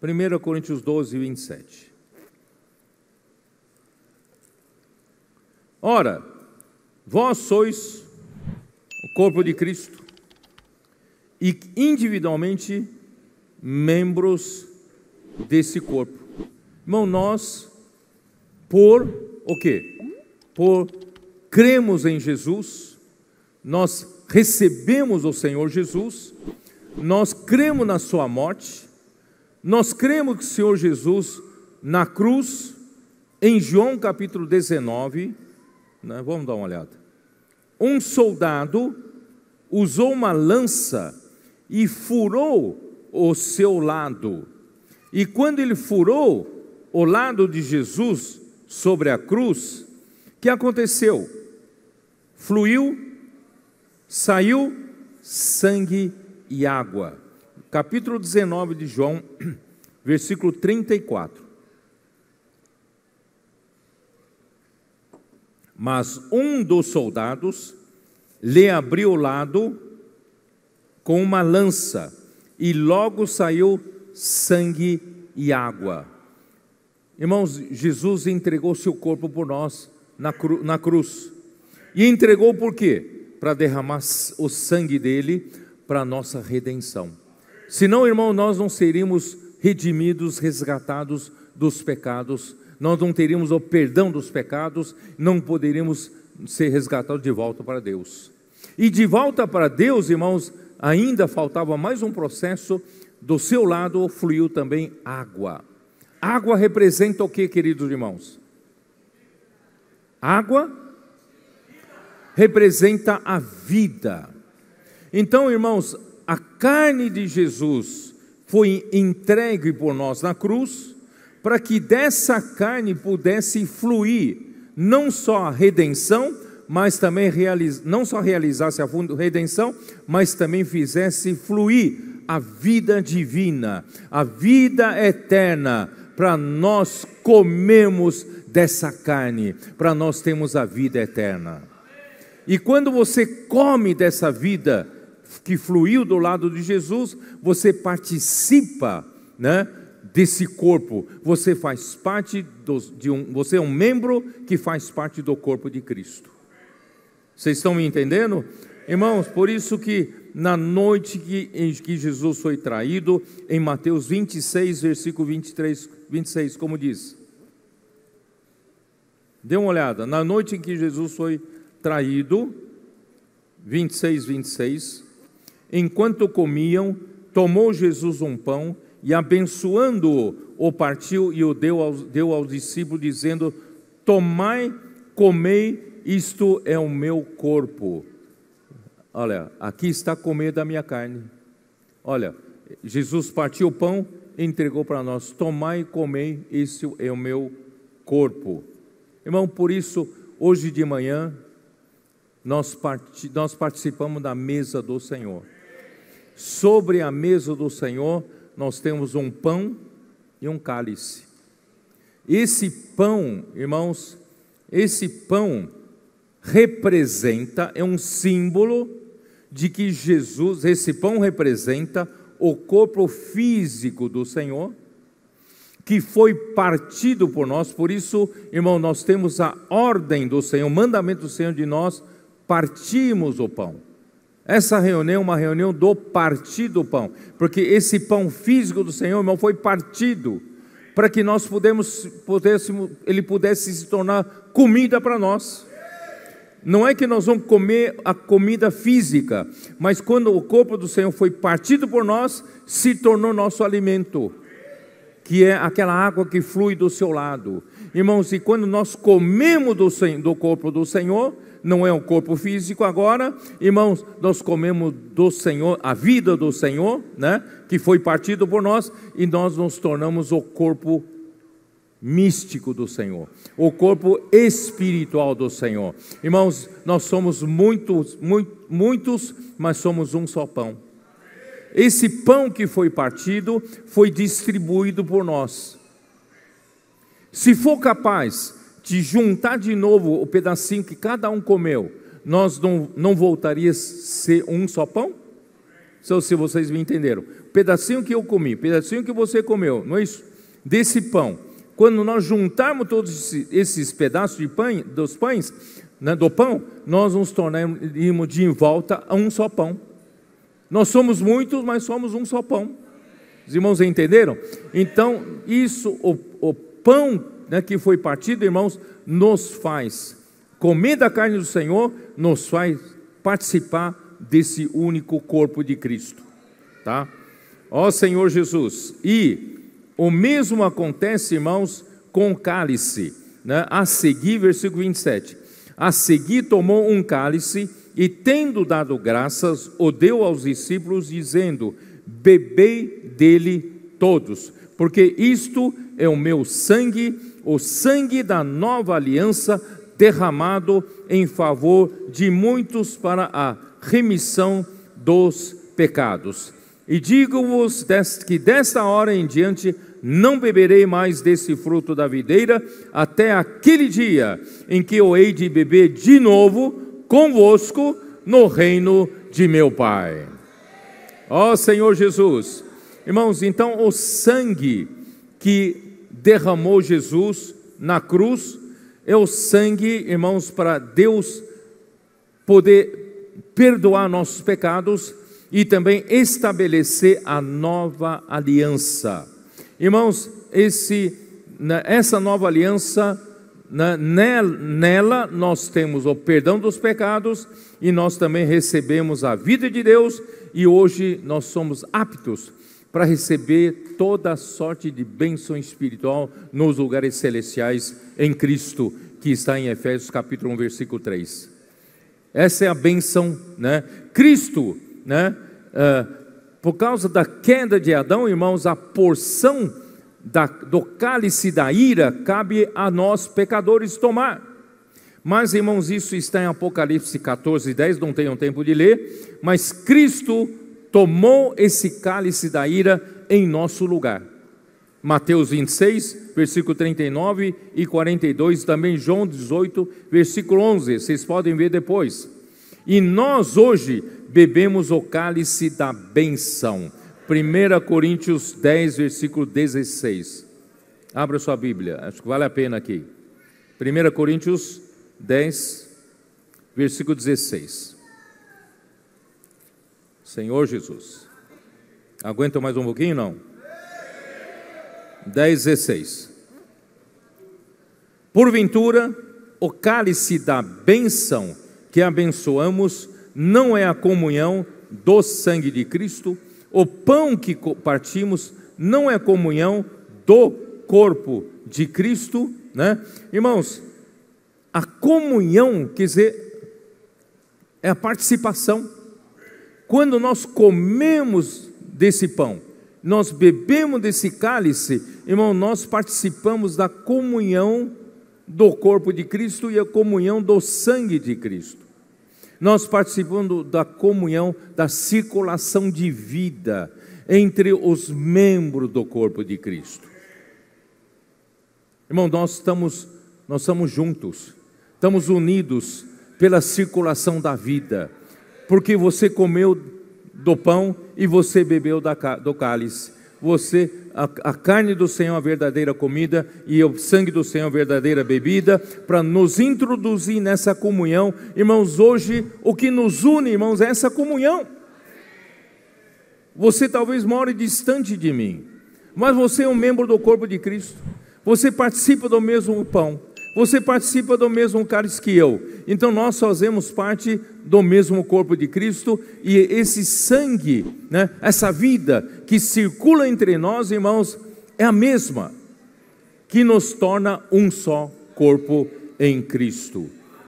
1 Coríntios 12, 27. Ora, vós sois o corpo de Cristo e individualmente membros desse corpo. Irmão, nós, por o quê? Por cremos em Jesus, nós recebemos o Senhor Jesus, nós cremos na sua morte, nós cremos que o Senhor Jesus, na cruz, em João capítulo 19, né, vamos dar uma olhada. Um soldado usou uma lança e furou o seu lado. E quando ele furou o lado de Jesus sobre a cruz, o que aconteceu? Fluiu, saiu sangue e água capítulo 19 de João, versículo 34. Mas um dos soldados lhe abriu o lado com uma lança, e logo saiu sangue e água. Irmãos, Jesus entregou seu corpo por nós na, cru, na cruz. E entregou por quê? Para derramar o sangue dele para a nossa redenção. Senão, irmão, nós não seríamos redimidos, resgatados dos pecados, nós não teríamos o perdão dos pecados, não poderíamos ser resgatados de volta para Deus. E de volta para Deus, irmãos, ainda faltava mais um processo, do seu lado fluiu também água. Água representa o que, queridos irmãos? Água representa a vida. Então, irmãos, a carne de Jesus foi entregue por nós na cruz, para que dessa carne pudesse fluir não só a redenção, mas também realiz... não só realizasse a redenção, mas também fizesse fluir a vida divina, a vida eterna, para nós comemos dessa carne, para nós temos a vida eterna. E quando você come dessa vida que fluiu do lado de Jesus, você participa, né? Desse corpo, você faz parte dos, de um, você é um membro que faz parte do corpo de Cristo. Vocês estão me entendendo? Irmãos, por isso que na noite que, em que Jesus foi traído, em Mateus 26, versículo 23, 26, como diz? Dê uma olhada. Na noite em que Jesus foi traído, 26, 26, enquanto comiam, tomou Jesus um pão e, abençoando-o, o partiu e o deu aos, deu aos discípulos, dizendo: Tomai, comei, isto é o meu corpo. Olha, aqui está comer da minha carne. Olha, Jesus partiu o pão e entregou para nós: Tomai comei, isto é o meu corpo. Irmão, por isso, hoje de manhã, nós, part... nós participamos da mesa do Senhor sobre a mesa do Senhor nós temos um pão e um cálice. Esse pão, irmãos, esse pão representa, é um símbolo de que Jesus, esse pão representa o corpo físico do Senhor, que foi partido por nós, por isso, irmão, nós temos a ordem do Senhor, o mandamento do Senhor de nós partirmos o pão. Essa reunião é uma reunião do partir do pão, porque esse pão físico do Senhor, irmão, foi partido para que nós pudemos, pudéssemos, ele pudesse se tornar comida para nós. Não é que nós vamos comer a comida física, mas quando o corpo do Senhor foi partido por nós, se tornou nosso alimento, que é aquela água que flui do seu lado. Irmãos, e quando nós comemos do, do corpo do Senhor, não é um corpo físico agora, irmãos, nós comemos do Senhor, a vida do Senhor, né, que foi partido por nós, e nós nos tornamos o corpo místico do Senhor, o corpo espiritual do Senhor. Irmãos, nós somos muitos, muito, muitos, mas somos um só pão. Esse pão que foi partido foi distribuído por nós. Se for capaz de juntar de novo o pedacinho que cada um comeu, nós não, não a ser um só pão? Então, se vocês me entenderam, o pedacinho que eu comi, o pedacinho que você comeu, não é isso? Desse pão, quando nós juntarmos todos esses pedaços de pão, dos pães, né, do pão, nós nos tornaremos de volta a um só pão. Nós somos muitos, mas somos um só pão. Os irmãos entenderam? Então, isso, o, o pão né, que foi partido, irmãos, nos faz comer da carne do Senhor, nos faz participar desse único corpo de Cristo, tá? Ó Senhor Jesus, e o mesmo acontece, irmãos, com o cálice, né? A seguir, versículo 27. A seguir tomou um cálice e tendo dado graças, o deu aos discípulos dizendo: Bebei dele todos, porque isto é o meu sangue, o sangue da nova aliança, derramado em favor de muitos para a remissão dos pecados. E digo-vos que desta hora em diante não beberei mais desse fruto da videira, até aquele dia em que eu hei de beber de novo convosco no reino de meu Pai. Ó oh, Senhor Jesus, irmãos, então o sangue que derramou Jesus na cruz, é o sangue, irmãos, para Deus poder perdoar nossos pecados e também estabelecer a nova aliança. Irmãos, esse, né, essa nova aliança, né, nela nós temos o perdão dos pecados e nós também recebemos a vida de Deus e hoje nós somos aptos para receber toda a sorte de bênção espiritual nos lugares celestiais em Cristo, que está em Efésios capítulo 1, versículo 3. Essa é a bênção, né? Cristo, né? Uh, por causa da queda de Adão, irmãos, a porção da, do cálice da ira cabe a nós pecadores tomar. Mas, irmãos, isso está em Apocalipse 14, 10, não tenham tempo de ler, mas Cristo tomou esse cálice da ira em nosso lugar. Mateus 26, versículo 39 e 42, também João 18, versículo 11, vocês podem ver depois. E nós hoje bebemos o cálice da benção. 1 Coríntios 10, versículo 16. Abra sua Bíblia, acho que vale a pena aqui. 1 Coríntios 10, versículo 16. Senhor Jesus. aguenta mais um pouquinho, não? 10, 16. Porventura, o cálice da bênção que abençoamos não é a comunhão do sangue de Cristo, o pão que partimos não é a comunhão do corpo de Cristo, né? Irmãos, a comunhão quer dizer é a participação quando nós comemos desse pão, nós bebemos desse cálice, irmão, nós participamos da comunhão do corpo de Cristo e a comunhão do sangue de Cristo. Nós participamos da comunhão da circulação de vida entre os membros do corpo de Cristo. Irmão, nós estamos, nós estamos juntos, estamos unidos pela circulação da vida porque você comeu do pão e você bebeu do cálice. Você, a, a carne do Senhor é a verdadeira comida e o sangue do Senhor é a verdadeira bebida, para nos introduzir nessa comunhão. Irmãos, hoje o que nos une, irmãos, é essa comunhão. Você talvez more distante de mim, mas você é um membro do corpo de Cristo. Você participa do mesmo pão. Você participa do mesmo cálice que eu. Então nós fazemos parte do mesmo corpo de Cristo e esse sangue, né, essa vida que circula entre nós, irmãos, é a mesma que nos torna um só corpo em Cristo.